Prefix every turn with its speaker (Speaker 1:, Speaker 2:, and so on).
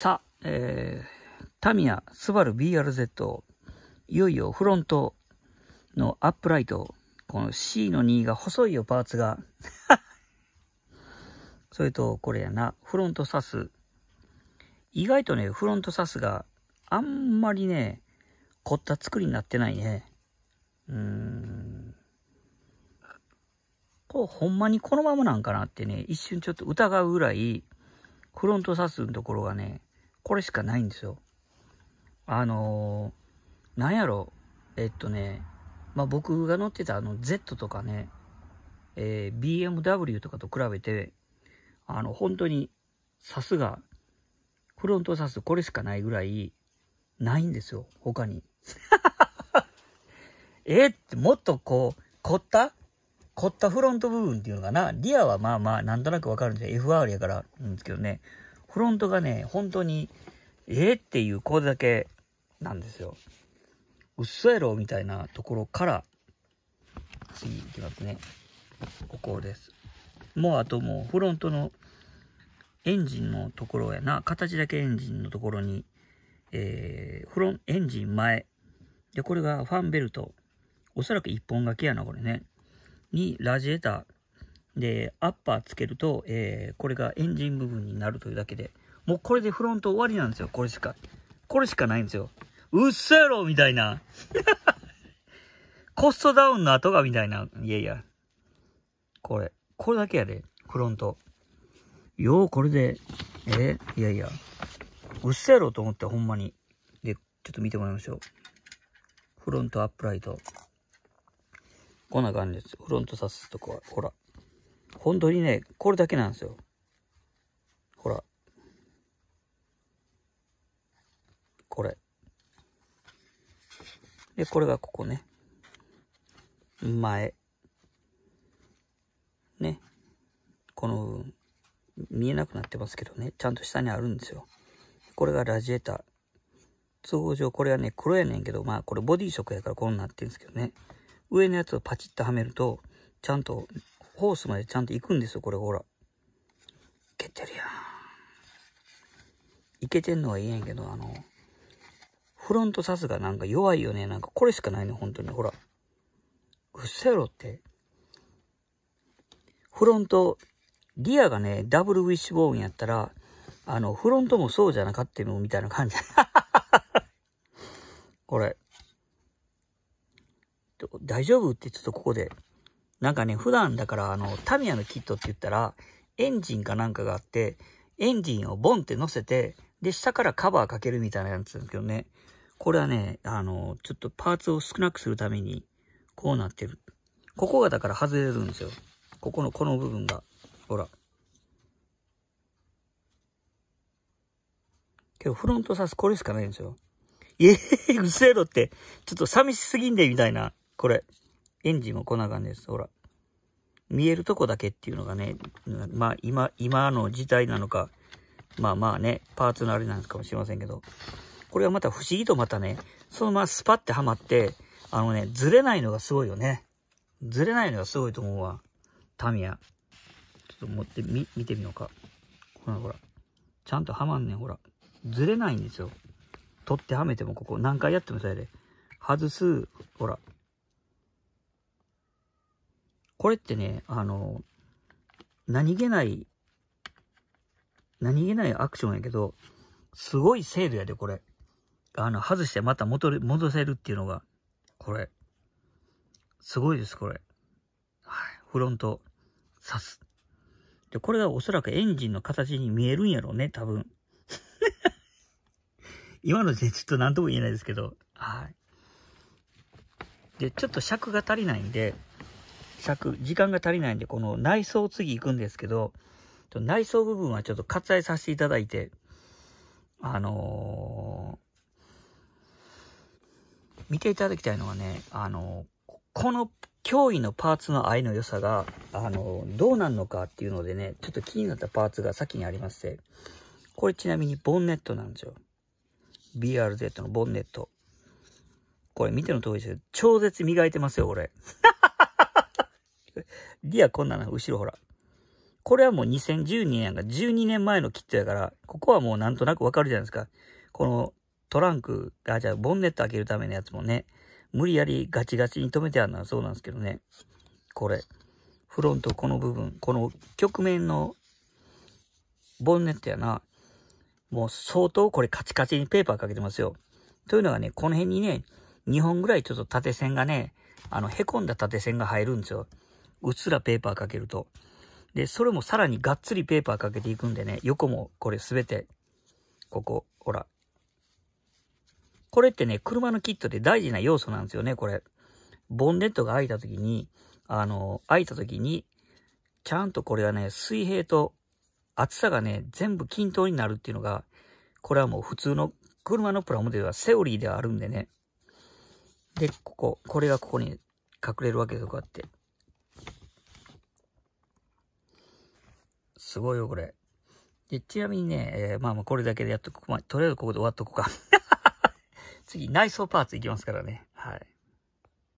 Speaker 1: さあ、えー、タミヤ、スバル BRZ、いよいよフロントのアップライト、この C の2が細いよ、パーツが。それと、これやな、フロントサス。意外とね、フロントサスがあんまりね、凝った作りになってないね。うーん。こう、ほんまにこのままなんかなってね、一瞬ちょっと疑うぐらい、フロントサスのところがね、これしかないんですよ。あのー、なんやろ、えっとね、まあ、僕が乗ってたあの Z とかね、えー、BMW とかと比べて、あの、本当に、さすが、フロントサスこれしかないぐらい、ないんですよ、他に。えって、もっとこう、凝った凝ったフロント部分っていうのかな。リアはまあまあ、なんとなくわかるんで FR やから、うんですけどね。フロントがね、本当に、えっていうこれだけなんですよ。うっそやろみたいなところから、次いきますね。ここです。もうあともうフロントのエンジンのところやな、形だけエンジンのところに、えー、フロン、エンジン前。で、これがファンベルト。おそらく一本掛けやな、これね。に、ラジエーター。で、アッパーつけると、えー、これがエンジン部分になるというだけで、もうこれでフロント終わりなんですよ、これしか。これしかないんですよ。うっせやろみたいな。コストダウンの後がみたいな。いやいや。これ。これだけやで。フロント。よう、これで。えいやいや。うっせやろと思って、ほんまに。で、ちょっと見てもらいましょう。フロントアップライト。こんな感じです。フロント刺すとこは。ほら。本当にね、これだけなんですよ。ほら。これ。で、これがここね。前。ね。この、見えなくなってますけどね。ちゃんと下にあるんですよ。これがラジエーター。通常これはね、黒やねんけど、まあこれボディ色やからこうなってるんですけどね。上のやつをパチッとはめると、ちゃんとホースまでちゃんと行くんですよ、これほら。いけてるやん。いけてんのはいいんやけど、あの、フロントサスがなんか弱いよね。なんかこれしかないの、本当に。ほら。うっせろって。フロント、リアがね、ダブルウィッシュボーンやったら、あの、フロントもそうじゃなかったのみたいな感じ。これ。大丈夫ってちょっとここでなんかね、普段だから、あの、タミヤのキットって言ったら、エンジンかなんかがあって、エンジンをボンって乗せて、で、下からカバーかけるみたいなやつなんですけどね。これはね、あの、ちょっとパーツを少なくするために、こうなってる。ここがだから外れるんですよ。ここの、この部分が。ほら。けど、フロントサスこれしかないんですよ。ええへ、うせろって、ちょっと寂しすぎんで、みたいな。これ。エンジンもこんな感じです。ほら。見えるとこだけっていうのがね、まあ今、今の事態なのか、まあまあね、パーツのあれなんすかもしれませんけど、これはまた不思議とまたね、そのままスパってはまって、あのね、ずれないのがすごいよね。ずれないのがすごいと思うわ。タミヤ。ちょっと持ってみ、見てみようか。ほらほら。ちゃんとはまんねん、ほら。ずれないんですよ。取ってはめてもここ何回やってもそれで。外す、ほら。これってね、あの、何気ない、何気ないアクションやけど、すごい精度やで、これ。あの、外してまた戻る、戻せるっていうのが、これ。すごいです、これ。はい。フロント、刺す。で、これがおそらくエンジンの形に見えるんやろうね、多分。今の時点ちょっと何とも言えないですけど、はい。で、ちょっと尺が足りないんで、作、時間が足りないんで、この内装を次行くんですけど、内装部分はちょっと割愛させていただいて、あのー、見ていただきたいのはね、あのー、この脅威のパーツの愛の良さが、あのー、どうなんのかっていうのでね、ちょっと気になったパーツが先にありまして、これちなみにボンネットなんですよ。BRZ のボンネット。これ見ての通りですよ。超絶磨いてますよ、これ。ギアこんなの、後ろほら。これはもう2012年やんか、12年前のキットやから、ここはもうなんとなくわかるじゃないですか。このトランク、あ、じゃあボンネット開けるためのやつもね、無理やりガチガチに止めてあるのはそうなんですけどね。これ。フロントこの部分、この曲面のボンネットやな。もう相当これカチカチにペーパーかけてますよ。というのがね、この辺にね、2本ぐらいちょっと縦線がね、あの、凹んだ縦線が入るんですよ。うっすらペーパーかけると。で、それもさらにがっつりペーパーかけていくんでね、横もこれすべて、ここ、ほら。これってね、車のキットで大事な要素なんですよね、これ。ボンネットが開いた時に、あの、開いた時に、ちゃんとこれはね、水平と厚さがね、全部均等になるっていうのが、これはもう普通の車のプラモデルはセオリーではあるんでね。で、ここ、これがここに隠れるわけうやって。すごいよ、これ。ちなみにね、えー、まあまあこれだけでやっとここまで、とりあえずここで終わっとこうか。次、内装パーツいきますからね。